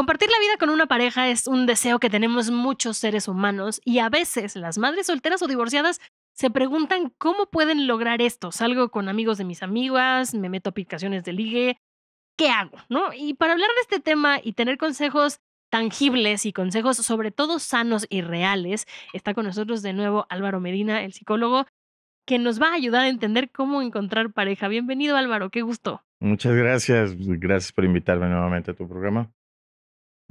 Compartir la vida con una pareja es un deseo que tenemos muchos seres humanos y a veces las madres solteras o divorciadas se preguntan cómo pueden lograr esto. Salgo con amigos de mis amigas, me meto a aplicaciones de ligue, ¿qué hago? ¿No? Y para hablar de este tema y tener consejos tangibles y consejos sobre todo sanos y reales, está con nosotros de nuevo Álvaro Medina, el psicólogo, que nos va a ayudar a entender cómo encontrar pareja. Bienvenido Álvaro, qué gusto. Muchas gracias, gracias por invitarme nuevamente a tu programa.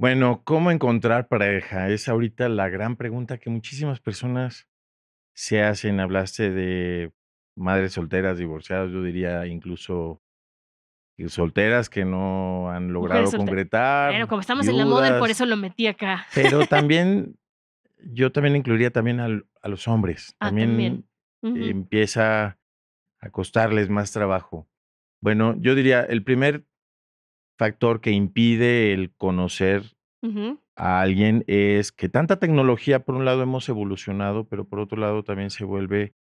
Bueno, ¿cómo encontrar pareja? Es ahorita la gran pregunta que muchísimas personas se hacen. Hablaste de madres solteras, divorciadas, yo diría incluso solteras que no han logrado concretar. Pero como estamos en la moda, por eso lo metí acá. Pero también, yo también incluiría también a los hombres. Ah, también, empieza a costarles más trabajo. Bueno, yo diría, el primer factor que impide el conocer a alguien es que tanta tecnología, por un lado hemos evolucionado, pero por otro lado también se vuelve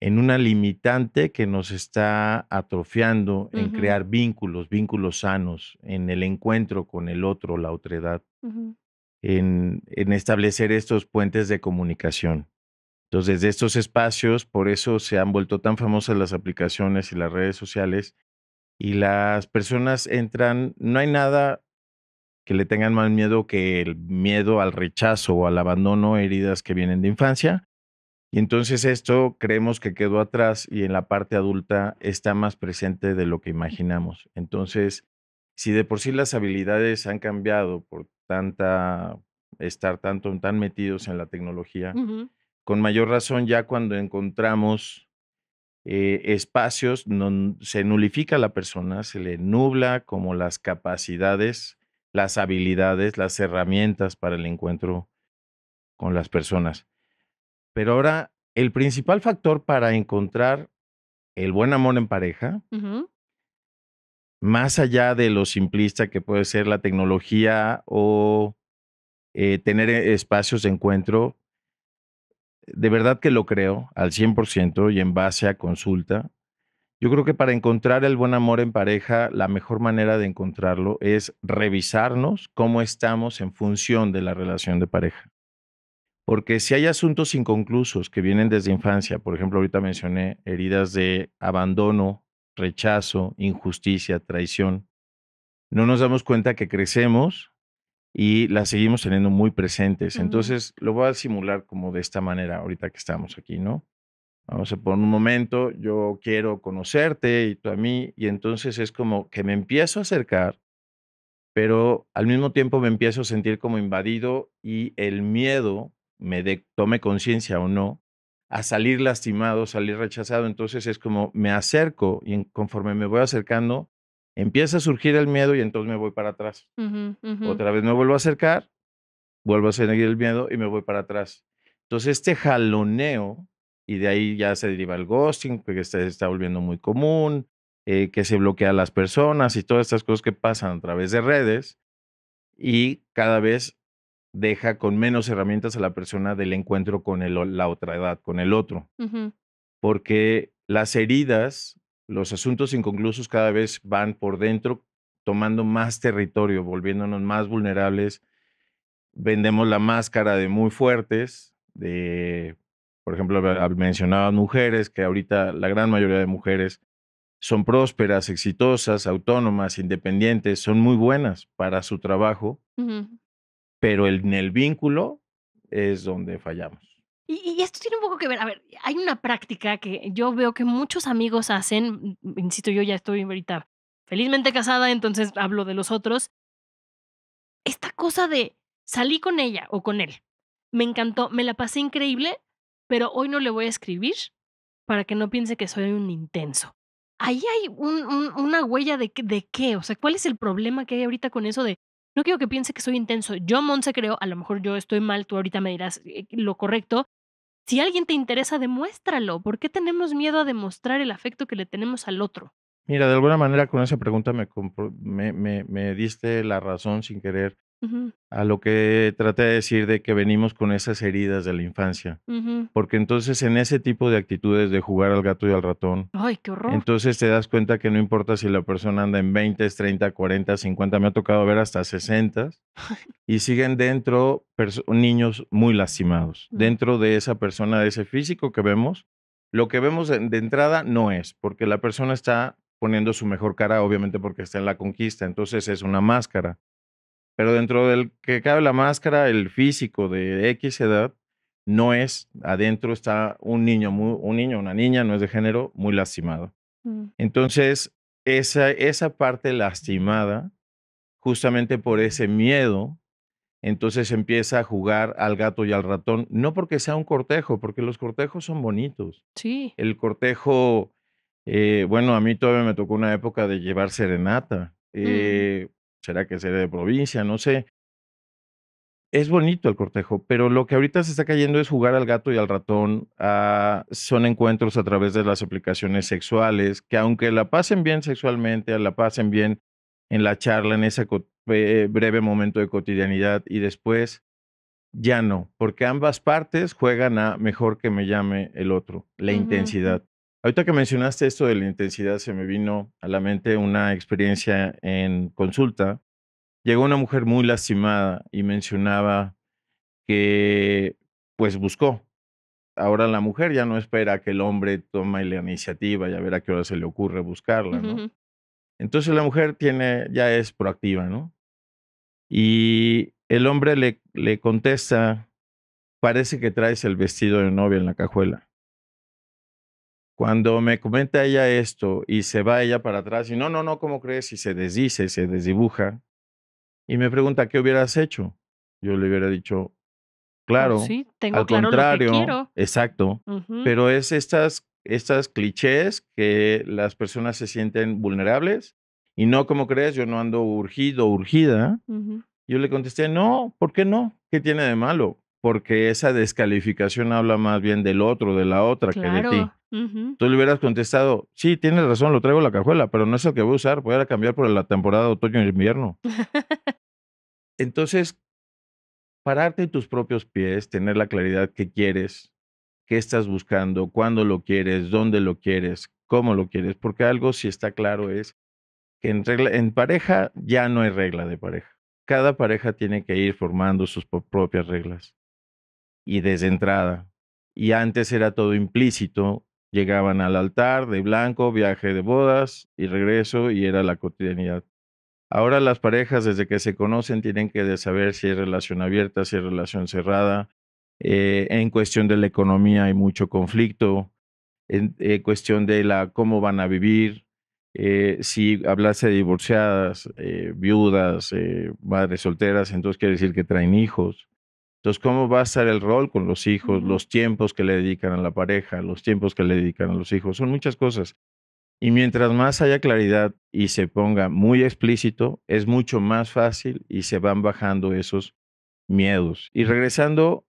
en una limitante que nos está atrofiando en crear vínculos, vínculos sanos, en el encuentro con el otro, la otredad, en, en, establecer estos puentes de comunicación. Entonces, de estos espacios, por eso se han vuelto tan famosas las aplicaciones y las redes sociales, y las personas entran, no hay nada que le tengan más miedo que el miedo al rechazo o al abandono, heridas que vienen de infancia. Y entonces esto creemos que quedó atrás y en la parte adulta está más presente de lo que imaginamos. Entonces, si de por sí las habilidades han cambiado por tanta estar tanto tan metidos en la tecnología, con mayor razón ya cuando encontramos eh, espacios no se nulifica a la persona, se le nubla como las capacidades, las habilidades, las herramientas para el encuentro con las personas. Pero ahora, el principal factor para encontrar el buen amor en pareja, más allá de lo simplista que puede ser la tecnología o eh, tener eh, espacios de encuentro, de verdad que lo creo al 100% y en base a consulta. Yo creo que para encontrar el buen amor en pareja, la mejor manera de encontrarlo es revisarnos cómo estamos en función de la relación de pareja. Porque si hay asuntos inconclusos que vienen desde infancia, por ejemplo, ahorita mencioné heridas de abandono, rechazo, injusticia, traición, no nos damos cuenta que crecemos y las seguimos teniendo muy presentes. Entonces, lo voy a simular como de esta manera ahorita que estamos aquí, ¿no? Vamos a por un momento, yo quiero conocerte y tú a mí, y entonces es como que me empiezo a acercar, pero al mismo tiempo me empiezo a sentir como invadido y el miedo me tome conciencia o no a salir lastimado, salir rechazado, entonces es como me acerco y conforme me voy acercando, Empieza a surgir el miedo y entonces me voy para atrás. Otra vez me vuelvo a acercar, vuelvo a seguir el miedo y me voy para atrás. Entonces este jaloneo, y de ahí ya se deriva el ghosting, que se está volviendo muy común, eh, que se bloquea a las personas y todas estas cosas que pasan a través de redes y cada vez deja con menos herramientas a la persona del encuentro con la otra edad, con el otro. Porque las heridas los asuntos inconclusos cada vez van por dentro, tomando más territorio, volviéndonos más vulnerables. Vendemos la máscara de muy fuertes, de, por ejemplo, mencionaban mujeres, que ahorita la gran mayoría de mujeres son prósperas, exitosas, autónomas, independientes, son muy buenas para su trabajo, pero en el vínculo es donde fallamos. Y, esto tiene un poco que ver, a ver, hay una práctica que yo veo que muchos amigos hacen, mm, insisto, yo ya estoy ahorita felizmente casada, entonces hablo de los otros, esta cosa de salí con ella o con él, me encantó, me la pasé increíble, pero hoy no le voy a escribir para que no piense que soy un intenso. Ahí hay una huella de, de qué, o sea, ¿cuál es el problema que hay ahorita con eso de no quiero que piense que soy intenso. Yo, Monse, creo, a lo mejor yo estoy mal, tú ahorita me dirás eh, lo correcto, si alguien te interesa, demuéstralo. ¿Por qué tenemos miedo a demostrar el afecto que le tenemos al otro? Mira, de alguna manera con esa pregunta me, me, me, me diste la razón sin querer a lo que traté de decir de que venimos con esas heridas de la infancia. Porque entonces en ese tipo de actitudes de jugar al gato y al ratón, entonces te das cuenta que no importa si la persona anda en 20, 30, 40, 50, me ha tocado ver hasta 60, y siguen dentro niños muy lastimados, mm. dentro de esa persona, de ese físico que vemos. Lo que vemos de entrada no es, porque la persona está poniendo su mejor cara, obviamente porque está en la conquista, entonces es una máscara. Pero dentro del que cabe la máscara, el físico de X edad no es, adentro está un niño, un niño, una niña, no es de género, muy lastimado. Mm. Entonces, esa, esa parte lastimada, justamente por ese miedo, entonces empieza a jugar al gato y al ratón, no porque sea un cortejo, porque los cortejos son bonitos. Sí. El cortejo, eh, bueno, a mí todavía me tocó una época de llevar serenata. Mm. Eh, será que será de provincia, no sé. Es bonito el cortejo, pero lo que ahorita se está cayendo es jugar al gato y al ratón. Ah, son encuentros a través de las aplicaciones sexuales, que aunque la pasen bien sexualmente, la pasen bien en la charla, en ese eh, breve momento de cotidianidad y después ya no, porque ambas partes juegan a mejor que me llame el otro, la intensidad. Ahorita que mencionaste esto de la intensidad, se me vino a la mente una experiencia en consulta. Llegó una mujer muy lastimada y mencionaba que pues buscó. Ahora la mujer ya no espera que el hombre tome la iniciativa y a ver a qué hora se le ocurre buscarla, ¿no? Entonces la mujer tiene, ya es proactiva, ¿no? Y el hombre le, le contesta, parece que traes el vestido de novia en la cajuela. Cuando me comenta ella esto y se va ella para atrás y no, no, no, ¿cómo crees? Y se desdice, se desdibuja. Y me pregunta, ¿qué hubieras hecho? Yo le hubiera dicho, pues claro, al contrario, exacto, pero es estas, estas clichés que las personas se sienten vulnerables y no, ¿cómo crees, yo no ando urgido, urgida. Yo le contesté, no, ¿por qué no? ¿Qué tiene de malo? Porque esa descalificación habla más bien del otro, de la otra que de ti. Tú le hubieras contestado, sí, tienes razón, lo traigo en la cajuela, pero no es lo que voy a usar, voy a cambiar por la temporada de otoño-invierno. E Entonces, pararte en tus propios pies, tener la claridad que quieres, qué estás buscando, cuándo lo quieres, dónde lo quieres, cómo lo quieres, porque algo si está claro es que en, en pareja ya no hay regla de pareja. Cada pareja tiene que ir formando sus propias reglas. Y desde entrada, y antes era todo implícito, Llegaban al altar de blanco, viaje de bodas y regreso y era la cotidianidad. Ahora las parejas desde que se conocen tienen que saber si es relación abierta, si es relación cerrada. Eh, en cuestión de la economía hay mucho conflicto. En eh, cuestión de la cómo van a vivir, eh, si hablase de divorciadas, viudas, madres solteras, entonces quiere decir que traen hijos. Entonces, ¿cómo va a estar el rol con los hijos, los tiempos que le dedican a la pareja, los tiempos que le dedican a los hijos? Son muchas cosas. Y mientras más haya claridad y se ponga muy explícito, es mucho más fácil y se van bajando esos miedos. Y regresando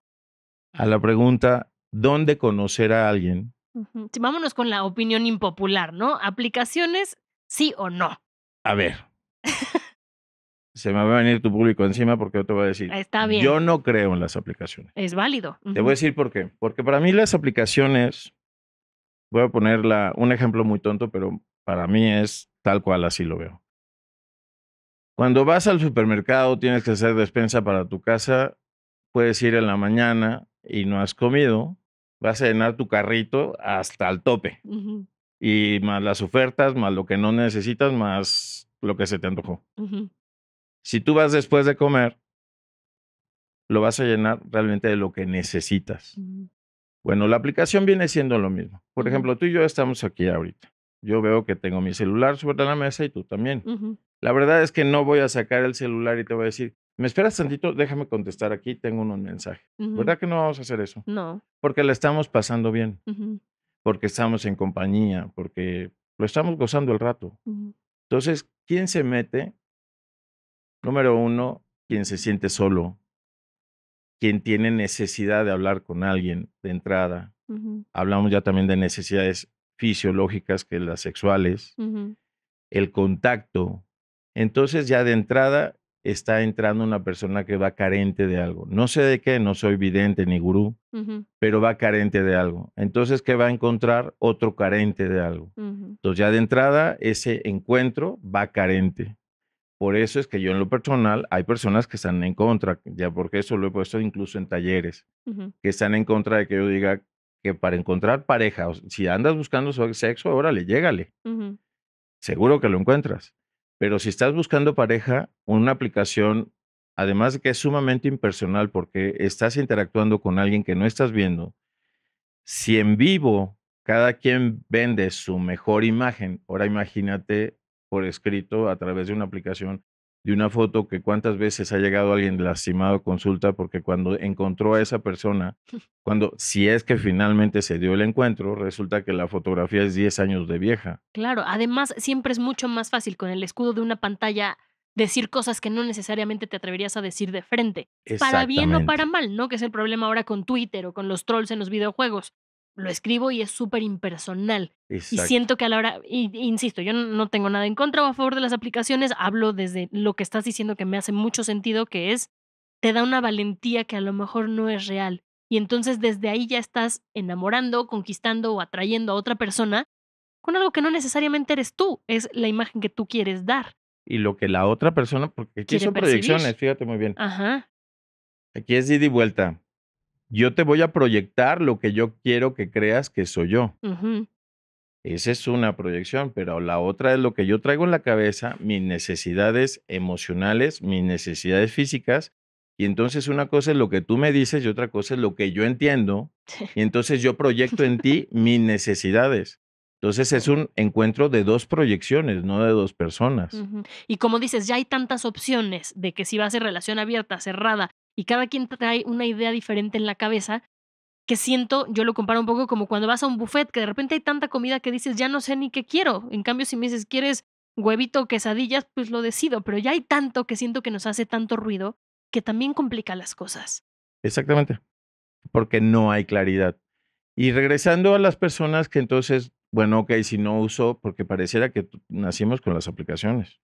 a la pregunta, ¿dónde conocer a alguien? vámonos con la opinión impopular, ¿no? ¿Aplicaciones sí o no? A ver, se me va a venir tu público encima porque yo te voy a decir, Está bien. yo no creo en las aplicaciones. Es válido. Te voy a decir por qué. Porque para mí las aplicaciones, voy a poner un ejemplo muy tonto, pero para mí es tal cual así lo veo. Cuando vas al supermercado, tienes que hacer despensa para tu casa, puedes ir en la mañana y no has comido, vas a llenar tu carrito hasta el tope. Y más las ofertas, más lo que no necesitas, más lo que se te antojó. Si tú vas después de comer, lo vas a llenar realmente de lo que necesitas. Bueno, la aplicación viene siendo lo mismo. Por ejemplo, tú y yo estamos aquí ahorita. Yo veo que tengo mi celular sobre la mesa y tú también. La verdad es que no voy a sacar el celular y te voy a decir, ¿me esperas tantito? Déjame contestar aquí, tengo un mensaje. ¿Verdad que no vamos a hacer eso? No. Porque la estamos pasando bien, porque estamos en compañía, porque lo estamos gozando el rato. Entonces, ¿quién se mete Número uno, quien se siente solo, quien tiene necesidad de hablar con alguien de entrada. Hablamos ya también de necesidades fisiológicas que las sexuales, el contacto. Entonces ya de entrada está entrando una persona que va carente de algo. No sé de qué, no soy vidente ni gurú, pero va carente de algo. Entonces, ¿qué va a encontrar? Otro carente de algo. Entonces ya de entrada ese encuentro va carente. Por eso es que yo en lo personal, hay personas que están en contra, ya porque eso lo he puesto incluso en talleres, que están en contra de que yo diga que para encontrar pareja, si andas buscando sexo, órale, llégale. Seguro que lo encuentras. Pero si estás buscando pareja, una aplicación, además de que es sumamente impersonal porque estás interactuando con alguien que no estás viendo, si en vivo cada quien vende su mejor imagen, ahora imagínate por escrito a través de una aplicación de una foto que cuántas veces ha llegado alguien lastimado consulta porque cuando encontró a esa persona, cuando si es que finalmente se dio el encuentro, resulta que la fotografía es 10 años de vieja. Claro, además siempre es mucho más fácil con el escudo de una pantalla decir cosas que no necesariamente te atreverías a decir de frente. Para bien o para mal, ¿no? Que es el problema ahora con Twitter o con los trolls en los videojuegos lo escribo y es súper impersonal. Y siento que a la hora, y, insisto, yo no tengo nada en contra o a favor de las aplicaciones, hablo desde lo que estás diciendo que me hace mucho sentido, que es, te da una valentía que a lo mejor no es real. Y entonces desde ahí ya estás enamorando, conquistando o atrayendo a otra persona con algo que no necesariamente eres tú, es la imagen que tú quieres dar. Y lo que la otra persona, porque aquí son proyecciones, fíjate muy bien. Ajá. Aquí es ida y vuelta yo te voy a proyectar lo que yo quiero que creas que soy yo. Esa es una proyección, pero la otra es lo que yo traigo en la cabeza, mis necesidades emocionales, mis necesidades físicas. Y entonces una cosa es lo que tú me dices y otra cosa es lo que yo entiendo. Y entonces yo proyecto en ti mis necesidades. Entonces es un encuentro de dos proyecciones, no de dos personas. Y como dices, ya hay tantas opciones de que si va a ser relación abierta, cerrada, y cada quien trae una idea diferente en la cabeza que siento, yo lo comparo un poco como cuando vas a un buffet, que de repente hay tanta comida que dices, ya no sé ni qué quiero. En cambio, si me dices, ¿quieres huevito o quesadillas? Pues lo decido, pero ya hay tanto que siento que nos hace tanto ruido que también complica las cosas. Exactamente, porque no hay claridad. Y regresando a las personas que entonces, bueno, ok, si no uso, porque pareciera que nacimos con las aplicaciones.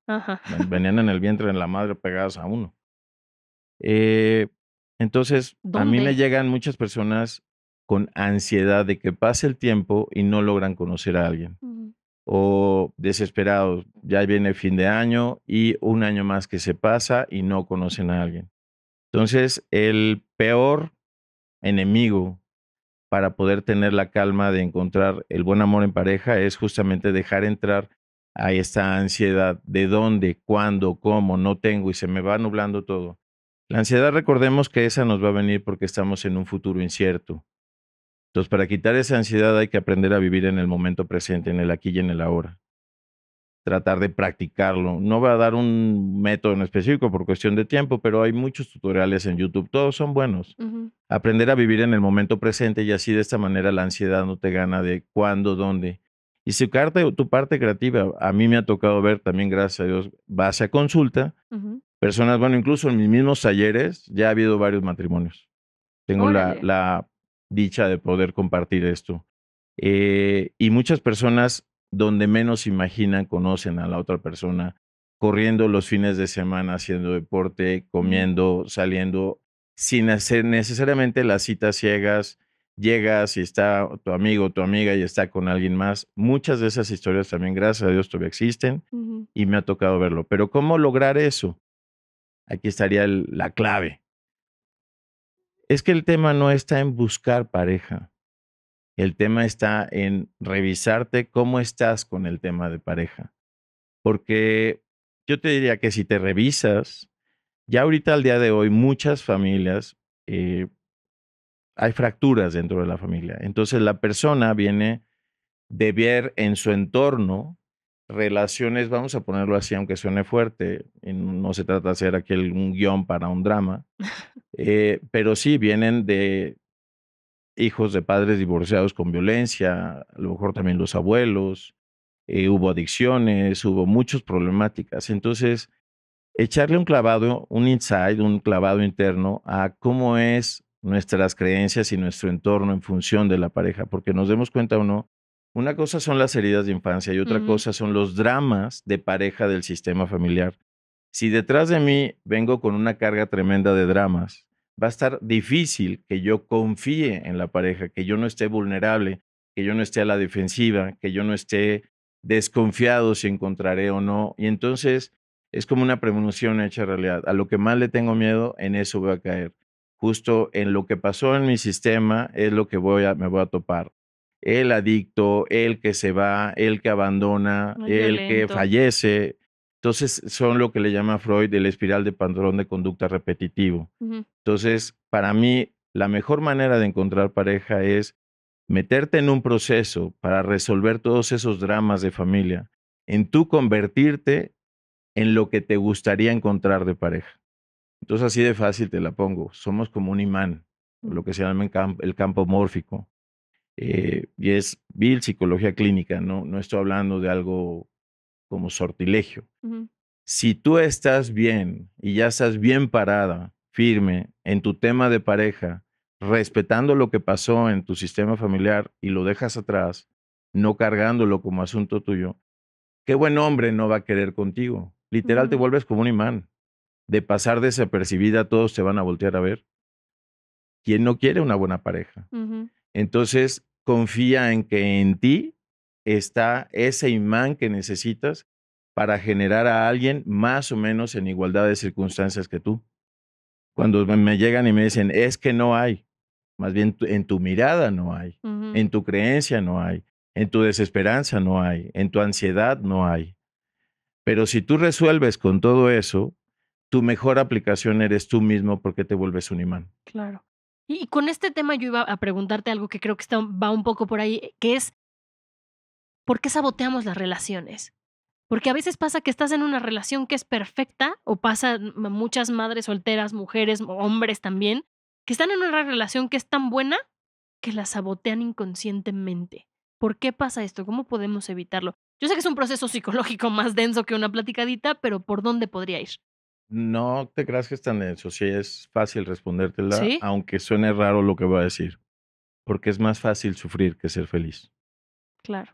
Venían en el vientre, en la madre pegadas a uno. Eh, entonces, a mí me llegan muchas personas con ansiedad de que pase el tiempo y no logran conocer a alguien. O desesperados, ya viene el fin de año y un año más que se pasa y no conocen a alguien. Entonces, el peor enemigo para poder tener la calma de encontrar el buen amor en pareja es justamente dejar entrar a esta ansiedad de dónde, cuándo, cómo, no tengo y se me va nublando todo. La ansiedad, recordemos que esa nos va a venir porque estamos en un futuro incierto. Entonces, para quitar esa ansiedad hay que aprender a vivir en el momento presente, en el aquí y en el ahora. Tratar de practicarlo. No va a dar un método en específico por cuestión de tiempo, pero hay muchos tutoriales en YouTube, todos son buenos. Aprender a vivir en el momento presente y así de esta manera la ansiedad no te gana de cuándo, dónde. Y si tu parte creativa, a mí me ha tocado ver también, gracias a Dios, base a consulta, personas, bueno, incluso en mis mismos talleres ya ha habido varios matrimonios. Tengo la, la, dicha de poder compartir esto. Eh, y muchas personas donde menos imaginan conocen a la otra persona, corriendo los fines de semana, haciendo deporte, comiendo, saliendo, sin hacer necesariamente las citas ciegas. Llegas y está tu amigo, tu amiga y está con alguien más. Muchas de esas historias también, gracias a Dios, todavía existen y me ha tocado verlo. Pero ¿cómo lograr eso? aquí estaría la clave. Es que el tema no está en buscar pareja. El tema está en revisarte cómo estás con el tema de pareja. Porque yo te diría que si te revisas, ya ahorita al día de hoy muchas familias eh, hay fracturas dentro de la familia. Entonces la persona viene de ver en su entorno relaciones, vamos a ponerlo así, aunque suene fuerte, no se trata de hacer aquí un guión para un drama, eh, pero sí vienen de hijos de padres divorciados con violencia, a lo mejor también los abuelos, eh, hubo adicciones, hubo muchas problemáticas. Entonces, echarle un clavado, un inside un clavado interno a cómo es nuestras creencias y nuestro entorno en función de la pareja, porque nos demos cuenta o no una cosa son las heridas de infancia y otra cosa son los dramas de pareja del sistema familiar. Si detrás de mí vengo con una carga tremenda de dramas, va a estar difícil que yo confíe en la pareja, que yo no esté vulnerable, que yo no esté a la defensiva, que yo no esté desconfiado si encontraré o no. Y entonces es como una premonición hecha realidad. A lo que más le tengo miedo, en eso voy a caer. Justo en lo que pasó en mi sistema es lo que voy a, me voy a topar el adicto, el que se va, el que abandona, el que fallece. Entonces son lo que le llama Freud el espiral de pandrón de conducta repetitivo. Entonces, para mí, la mejor manera de encontrar pareja es meterte en un proceso para resolver todos esos dramas de familia, en tú convertirte en lo que te gustaría encontrar de pareja. Entonces así de fácil te la pongo. Somos como un imán, lo que se llama el campo mórfico. Eh, y es Bill Psicología Clínica, ¿no? No estoy hablando de algo como sortilegio. Si tú estás bien y ya estás bien parada, firme, en tu tema de pareja, respetando lo que pasó en tu sistema familiar y lo dejas atrás, no cargándolo como asunto tuyo, qué buen hombre no va a querer contigo. Literal te vuelves como un imán. De pasar desapercibida, todos te van a voltear a ver. ¿Quién no quiere una buena pareja? Entonces, confía en que en ti está ese imán que necesitas para generar a alguien más o menos en igualdad de circunstancias que tú. Cuando me llegan y me dicen, es que no hay, más bien en tu mirada no hay, en tu creencia no hay, en tu desesperanza no hay, en tu ansiedad no hay. Pero si tú resuelves con todo eso, tu mejor aplicación eres tú mismo porque te vuelves un imán. Claro. Y con este tema yo iba a preguntarte algo que creo que va un poco por ahí, que es, ¿por qué saboteamos las relaciones? Porque a veces pasa que estás en una relación que es perfecta, o pasa muchas madres solteras, mujeres, hombres también, que están en una relación que es tan buena que la sabotean inconscientemente. ¿Por qué pasa esto? ¿Cómo podemos evitarlo? Yo sé que es un proceso psicológico más denso que una platicadita, pero ¿por dónde podría ir? No te creas que es tan eso, Sí, es fácil respondértela, aunque suene raro lo que voy a decir. Porque es más fácil sufrir que ser feliz. Claro.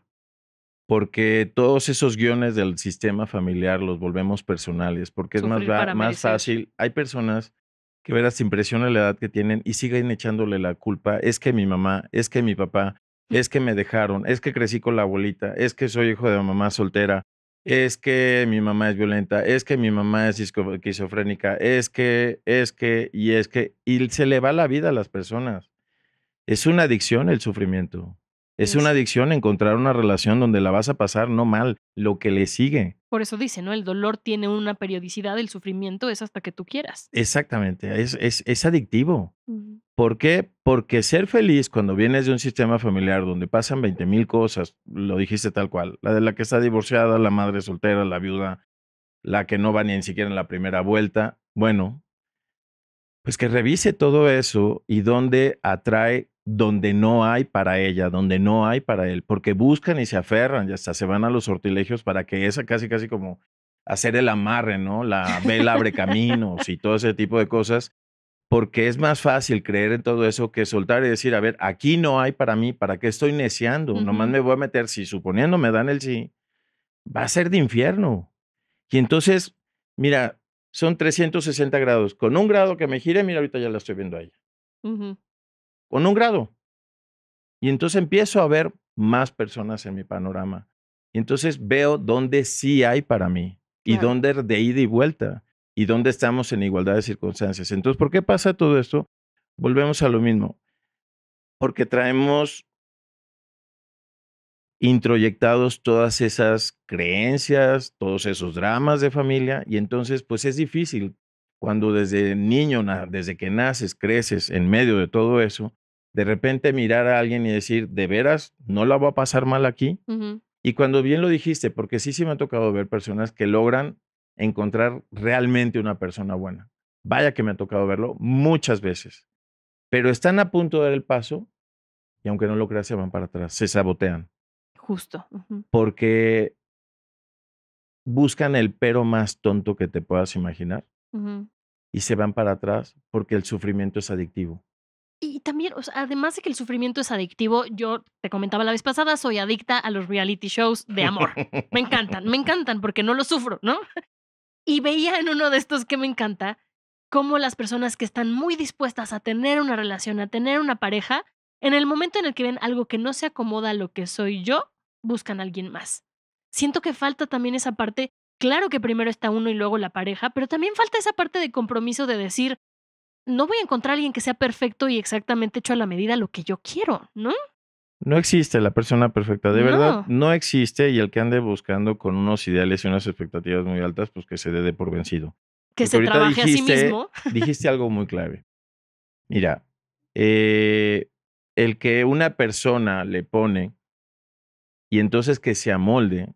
Porque todos esos guiones del sistema familiar los volvemos personales, porque es más, fácil. Hay personas que verás impresiona la edad que tienen y siguen echándole la culpa. Es que mi mamá, es que mi papá, mm. es que me dejaron, es que crecí con la abuelita, es que soy hijo de mamá soltera, es que mi mamá es violenta, es que mi mamá es esquizofrénica, es que, es que, y es que, y se le va la vida a las personas. Es una adicción el sufrimiento. Es una adicción encontrar una relación donde la vas a pasar no mal, lo que le sigue. Por eso dice, ¿no? El dolor tiene una periodicidad, el sufrimiento es hasta que tú quieras. Exactamente, es, adictivo. ¿Por qué? Porque ser feliz cuando vienes de un sistema familiar donde pasan 20 mil cosas, lo dijiste tal cual, la de la que está divorciada, la madre soltera, la viuda, la que no va ni siquiera en la primera vuelta, bueno, pues que revise todo eso y dónde atrae donde no hay para ella, donde no hay para él, porque buscan y se aferran y hasta se van a los sortilegios para que esa casi, casi como hacer el amarre, ¿no? La vela abre caminos y todo ese tipo de cosas, porque es más fácil creer en todo eso que soltar y decir, a ver, aquí no hay para mí, ¿para qué estoy neciando? Nomás me voy a meter, si suponiendo me dan el sí, va a ser de infierno. Y entonces, mira, son 360 grados. Con un grado que me gire, mira, ahorita ya la estoy viendo ahí. ella con un grado. Y entonces empiezo a ver más personas en mi panorama. Y entonces veo dónde sí hay para mí y dónde de ida y vuelta y dónde estamos en igualdad de circunstancias. Entonces, ¿por qué pasa todo esto? Volvemos a lo mismo. Porque traemos introyectados todas esas creencias, todos esos dramas de familia, y entonces pues es difícil cuando desde niño, desde que naces, creces en medio de todo eso, de repente mirar a alguien y decir, de veras, no la voy a pasar mal aquí. Y cuando bien lo dijiste, porque sí, sí me ha tocado ver personas que logran encontrar realmente una persona buena. Vaya que me ha tocado verlo muchas veces. Pero están a punto de dar el paso y aunque no lo creas, se van para atrás, se sabotean. Justo. Porque buscan el pero más tonto que te puedas imaginar y se van para atrás porque el sufrimiento es adictivo y también, además de que el sufrimiento es adictivo, yo te comentaba la vez pasada, soy adicta a los reality shows de amor. Me encantan, me encantan porque no lo sufro, ¿no? Y veía en uno de estos que me encanta cómo las personas que están muy dispuestas a tener una relación, a tener una pareja, en el momento en el que ven algo que no se acomoda a lo que soy yo, buscan a alguien más. Siento que falta también esa parte, claro que primero está uno y luego la pareja, pero también falta esa parte de compromiso de decir, no voy a encontrar a alguien que sea perfecto y exactamente hecho a la medida lo que yo quiero, ¿no? No existe la persona perfecta, de verdad, no existe y el que ande buscando con unos ideales y unas expectativas muy altas, pues que se dé por vencido. Que se trabaje a sí mismo. dijiste algo muy clave. Mira, eh, el que una persona le pone y entonces que se amolde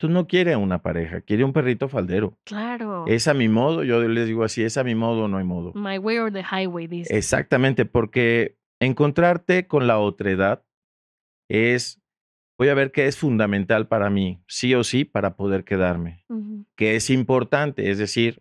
Tú no quieres una pareja, quieres un perrito faldero. Claro. Es a mi modo, yo les digo así, es a mi modo, no hay modo. My way or the highway, dice. Exactamente, porque encontrarte con la otra edad es, voy a ver qué es fundamental para mí, sí o sí, para poder quedarme, que es importante, es decir,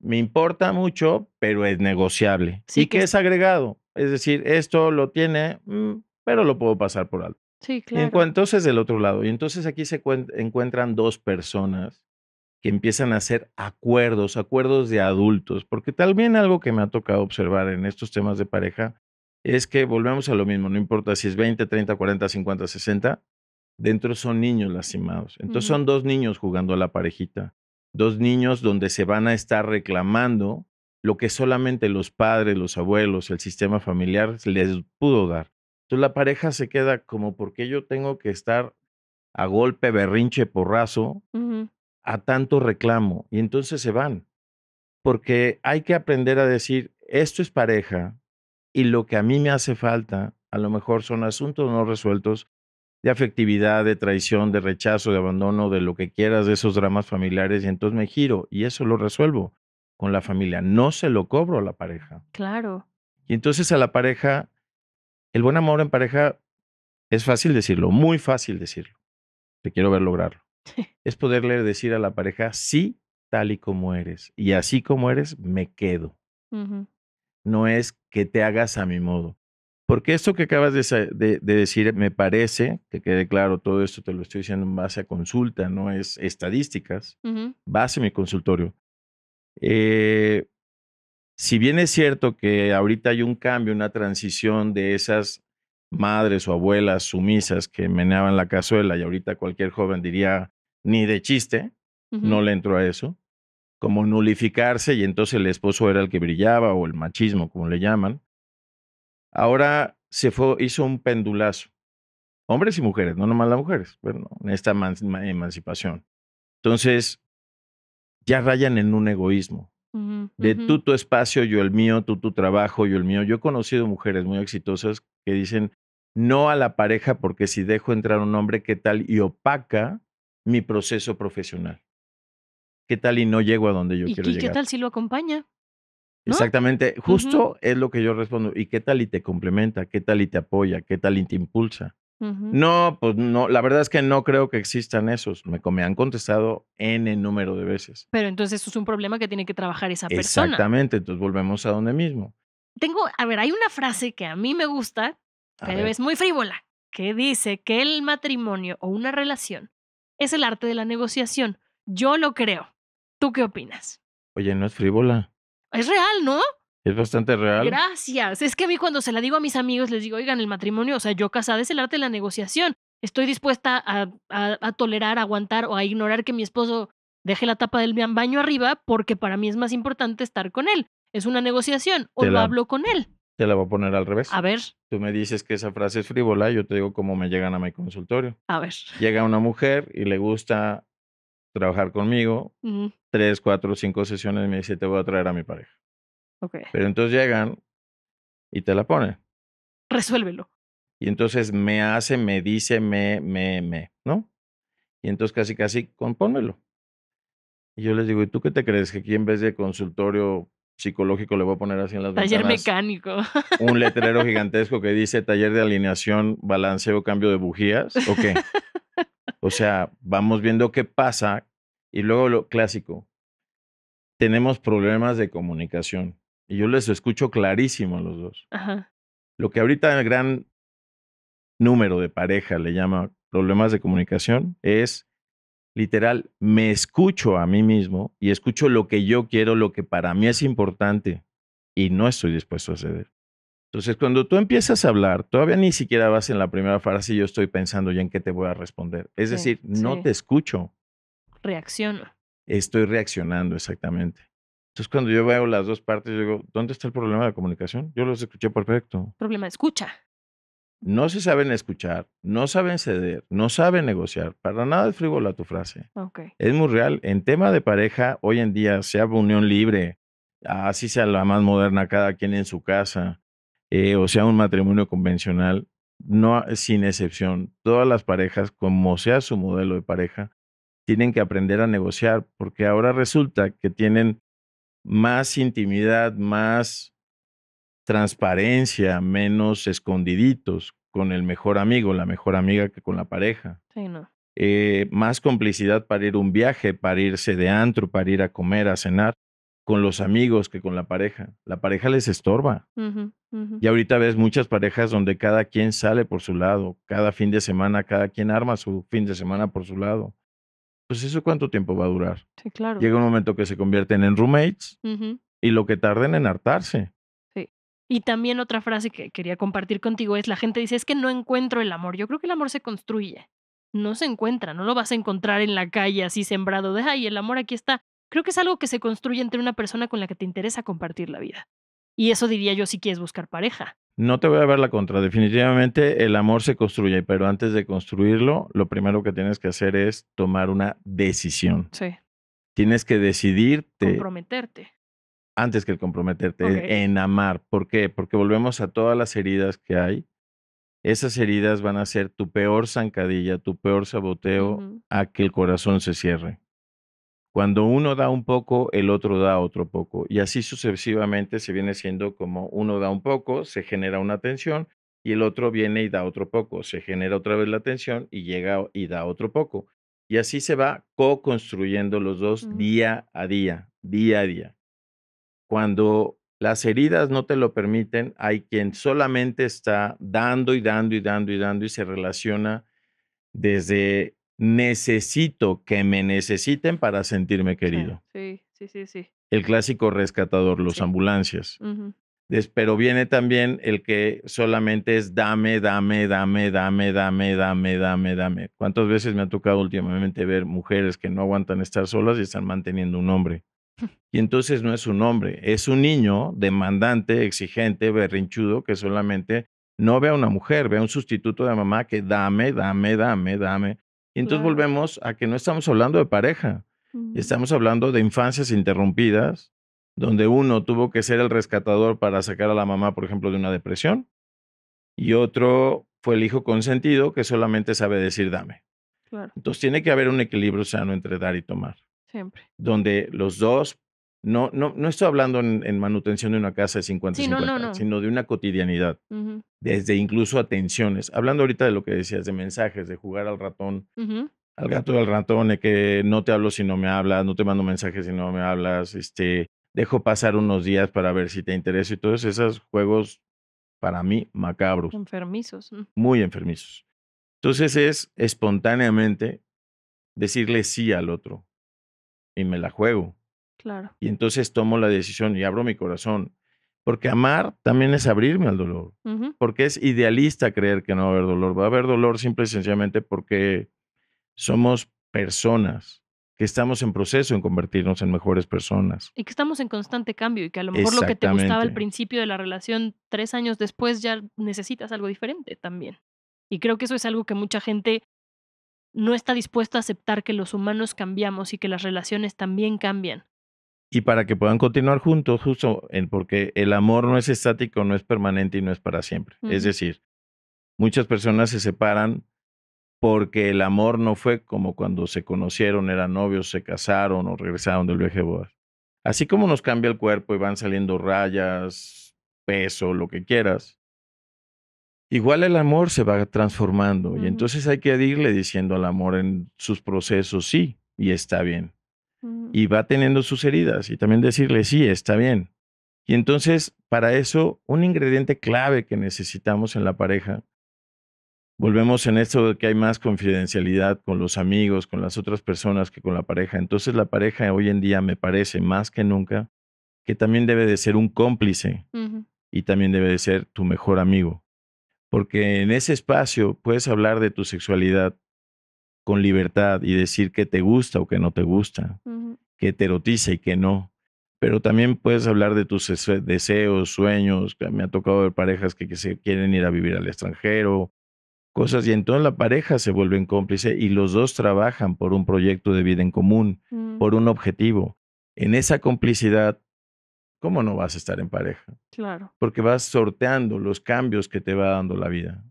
me importa mucho, pero es negociable. y que, es agregado, es decir, esto lo tiene, mm, pero lo puedo pasar por alto. Sí, claro. Entonces, del otro lado, y entonces aquí se encuentran dos personas que empiezan a hacer acuerdos, acuerdos de adultos, porque también algo que me ha tocado observar en estos temas de pareja es que volvemos a lo mismo, no importa si es 20, 30, 40, 50, 60, dentro son niños lastimados. Entonces son dos niños jugando a la parejita, dos niños donde se van a estar reclamando lo que solamente los padres, los abuelos, el sistema familiar les pudo dar. Entonces la pareja se queda como porque yo tengo que estar a golpe, berrinche, porrazo, a tanto reclamo. Y entonces se van. Porque hay que aprender a decir, esto es pareja y lo que a mí me hace falta, a lo mejor son asuntos no resueltos de afectividad, de traición, de rechazo, de abandono, de lo que quieras, de esos dramas familiares, y entonces me giro y eso lo resuelvo con la familia. No se lo cobro a la pareja. Claro. Y entonces a la pareja el buen amor en pareja es fácil decirlo, muy fácil decirlo. Te quiero ver lograrlo. Es poderle decir a la pareja, sí, tal y como eres. Y así como eres, me quedo. No es que te hagas a mi modo. Porque esto que acabas de, decir, me parece, que quede claro, todo esto te lo estoy diciendo en base a consulta, no es estadísticas, base mi consultorio. Eh, si bien es cierto que ahorita hay un cambio, una transición de esas madres o abuelas sumisas que meneaban la cazuela y ahorita cualquier joven diría, ni de chiste, no le entró a eso, como nulificarse y entonces el esposo era el que brillaba o el machismo, como le llaman. Ahora se fue, hizo un pendulazo. Hombres y mujeres, no nomás las mujeres, bueno, en esta emancipación. Entonces, ya rayan en un egoísmo de tú tu espacio, yo el mío, tú tu trabajo, yo el mío. Yo he conocido mujeres muy exitosas que dicen no a la pareja porque si dejo entrar un hombre, ¿qué tal? Y opaca mi proceso profesional. ¿Qué tal y no llego a donde yo quiero llegar? ¿Y qué tal si lo acompaña? Exactamente, justo es lo que yo respondo. ¿Y qué tal y te complementa? ¿Qué tal y te apoya? ¿Qué tal y te impulsa? No, pues no, la verdad es que no creo que existan esos. Me, han contestado N número de veces. Pero entonces eso es un problema que tiene que trabajar esa persona. Exactamente, entonces volvemos a donde mismo. Tengo, a ver, hay una frase que a mí me gusta, pero es muy frívola, que dice que el matrimonio o una relación es el arte de la negociación. Yo lo creo. ¿Tú qué opinas? Oye, no es frívola. Es real, ¿no? Es bastante real. Gracias. Es que a mí cuando se la digo a mis amigos, les digo, oigan, el matrimonio, o sea, yo casada es el arte de la negociación. Estoy dispuesta a, tolerar, aguantar o a ignorar que mi esposo deje la tapa del baño arriba porque para mí es más importante estar con él. Es una negociación. O lo hablo con él. Te la voy a poner al revés. A ver. Tú me dices que esa frase es frívola, yo te digo cómo me llegan a mi consultorio. A ver. Llega una mujer y le gusta trabajar conmigo, tres, cuatro, cinco sesiones, me dice, te voy a traer a mi pareja. Pero entonces llegan y te la ponen. Resuélvelo. Y entonces me hace, me dice, me, me, me, ¿no? Y entonces casi, casi, compónmelo. Y yo les digo, ¿y tú qué te crees? Que aquí en vez de consultorio psicológico le voy a poner así en las Taller mecánico. Un letrero gigantesco que dice taller de alineación, balanceo, cambio de bujías, ¿o qué? O sea, vamos viendo qué pasa. Y luego lo clásico, tenemos problemas de comunicación. Y yo les escucho clarísimo a los dos. Lo que ahorita el gran número de pareja le llama problemas de comunicación es literal, me escucho a mí mismo y escucho lo que yo quiero, lo que para mí es importante y no estoy dispuesto a ceder. Entonces, cuando tú empiezas a hablar, todavía ni siquiera vas en la primera frase y yo estoy pensando ya en qué te voy a responder. Es decir, no te escucho. Reacciono. Estoy reaccionando, exactamente. Entonces, cuando yo veo las dos partes, yo digo, ¿dónde está el problema de comunicación? Yo los escuché perfecto. Problema de escucha. No se saben escuchar, no saben ceder, no saben negociar. Para nada es frívola tu frase. Okay. Es muy real. En tema de pareja, hoy en día, sea unión libre, así sea la más moderna, cada quien en su casa, eh, o sea un matrimonio convencional, no sin excepción, todas las parejas, como sea su modelo de pareja, tienen que aprender a negociar, porque ahora resulta que tienen más intimidad, más transparencia, menos escondiditos con el mejor amigo, la mejor amiga que con la pareja. Sí, no. Eh, más complicidad para ir un viaje, para irse de antro, para ir a comer, a cenar, con los amigos que con la pareja. La pareja les estorba. Y ahorita ves muchas parejas donde cada quien sale por su lado, cada fin de semana, cada quien arma su fin de semana por su lado pues eso cuánto tiempo va a durar. Sí, claro. Llega un momento que se convierten en roommates y lo que tarden en hartarse. Sí. Y también otra frase que quería compartir contigo es, la gente dice, es que no encuentro el amor. Yo creo que el amor se construye, no se encuentra, no lo vas a encontrar en la calle así sembrado de, ay, el amor aquí está. Creo que es algo que se construye entre una persona con la que te interesa compartir la vida. Y eso diría yo si quieres buscar pareja. No te voy a ver la contra. Definitivamente el amor se construye, pero antes de construirlo, lo primero que tienes que hacer es tomar una decisión. Sí. Tienes que decidirte. Comprometerte. Antes que el comprometerte, en amar. ¿Por qué? Porque volvemos a todas las heridas que hay. Esas heridas van a ser tu peor zancadilla, tu peor saboteo a que el corazón se cierre. Cuando uno da un poco, el otro da otro poco. Y así sucesivamente se viene siendo como uno da un poco, se genera una tensión y el otro viene y da otro poco, se genera otra vez la tensión y llega y da otro poco. Y así se va co-construyendo los dos mm. día a día, día a día. Cuando las heridas no te lo permiten, hay quien solamente está dando y dando y dando y dando y se relaciona desde necesito que me necesiten para sentirme querido. Sí, sí, sí, sí. El clásico rescatador, los ambulancias. pero viene también el que solamente es dame, dame, dame, dame, dame, dame, dame, dame. ¿Cuántas veces me ha tocado últimamente ver mujeres que no aguantan estar solas y están manteniendo un hombre? Y entonces no es un hombre, es un niño demandante, exigente, berrinchudo, que solamente no ve a una mujer, ve a un sustituto de mamá que dame, dame, dame, dame. Y entonces volvemos a que no estamos hablando de pareja, estamos hablando de infancias interrumpidas, donde uno tuvo que ser el rescatador para sacar a la mamá, por ejemplo, de una depresión, y otro fue el hijo consentido que solamente sabe decir dame. Entonces tiene que haber un equilibrio sano entre dar y tomar. Siempre. Donde los dos no, no, no estoy hablando en, manutención de una casa de 50, 50 sino de una cotidianidad, desde incluso atenciones. Hablando ahorita de lo que decías, de mensajes, de jugar al ratón, al gato del al ratón, de que no te hablo si no me hablas, no te mando mensajes si no me hablas, este, dejo pasar unos días para ver si te interesa y todos esos juegos, para mí, macabros. Enfermizos. Mm. Muy enfermizos. Entonces es espontáneamente decirle sí al otro y me la juego. Y entonces tomo la decisión y abro mi corazón. Porque amar también es abrirme al dolor. Porque es idealista creer que no va a haber dolor. Va a haber dolor simple y sencillamente porque somos personas que estamos en proceso en convertirnos en mejores personas. Y que estamos en constante cambio y que a lo mejor lo que te gustaba al principio de la relación, tres años después ya necesitas algo diferente también. Y creo que eso es algo que mucha gente no está dispuesta a aceptar que los humanos cambiamos y que las relaciones también cambian y para que puedan continuar juntos, justo en, porque el amor no es estático, no es permanente y no es para siempre. Es decir, muchas personas se separan porque el amor no fue como cuando se conocieron, eran novios, se casaron o regresaron del viaje de bodas. Así como nos cambia el cuerpo y van saliendo rayas, peso, lo que quieras, igual el amor se va transformando y entonces hay que irle diciendo al amor en sus procesos, sí, y está bien y va teniendo sus heridas y también decirle, sí, está bien. Y entonces, para eso, un ingrediente clave que necesitamos en la pareja, volvemos en esto de que hay más confidencialidad con los amigos, con las otras personas que con la pareja. Entonces, la pareja hoy en día me parece más que nunca que también debe de ser un cómplice y también debe de ser tu mejor amigo. Porque en ese espacio puedes hablar de tu sexualidad, con libertad y decir que te gusta o que no te gusta, que te erotiza y que no. Pero también puedes hablar de tus deseos, sueños. Me ha tocado ver parejas que, se quieren ir a vivir al extranjero, cosas. Y entonces la pareja se vuelve cómplice y los dos trabajan por un proyecto de vida en común, mm. por un objetivo. En esa complicidad ¿cómo no vas a estar en pareja? Claro. Porque vas sorteando los cambios que te va dando la vida.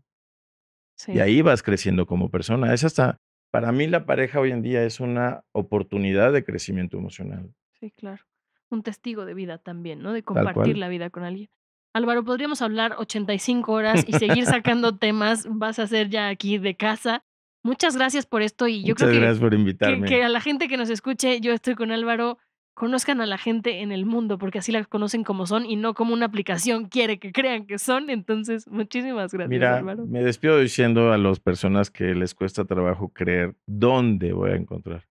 Y ahí vas creciendo como persona. Es hasta para mí la pareja hoy en día es una oportunidad de crecimiento emocional. Sí, claro. Un testigo de vida también, ¿no? De compartir la vida con alguien. Álvaro, podríamos hablar 85 horas y seguir sacando temas. Vas a ser ya aquí de casa. Muchas gracias por esto y yo creo gracias por invitarme. que a la gente que nos escuche, yo estoy con Álvaro conozcan a la gente en el mundo, porque así la conocen como son y no como una aplicación quiere que crean que son. Entonces, muchísimas gracias, Mira, Me despido diciendo a las personas que les cuesta trabajo creer dónde voy a encontrar.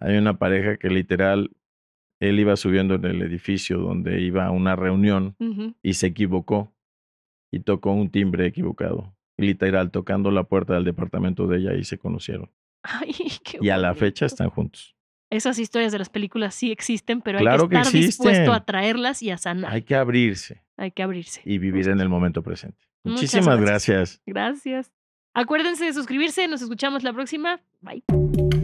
Hay una pareja que literal, él iba subiendo en el edificio donde iba a una reunión y se equivocó y tocó un timbre equivocado. Literal, tocando la puerta del departamento de ella y se conocieron. y a la fecha están juntos. Esas historias de las películas sí existen, pero hay que estar dispuesto a traerlas y a sanar. Hay que abrirse. Hay que abrirse. Y vivir en el momento presente. Muchísimas gracias. Gracias. Acuérdense de suscribirse. Nos escuchamos la próxima. Bye.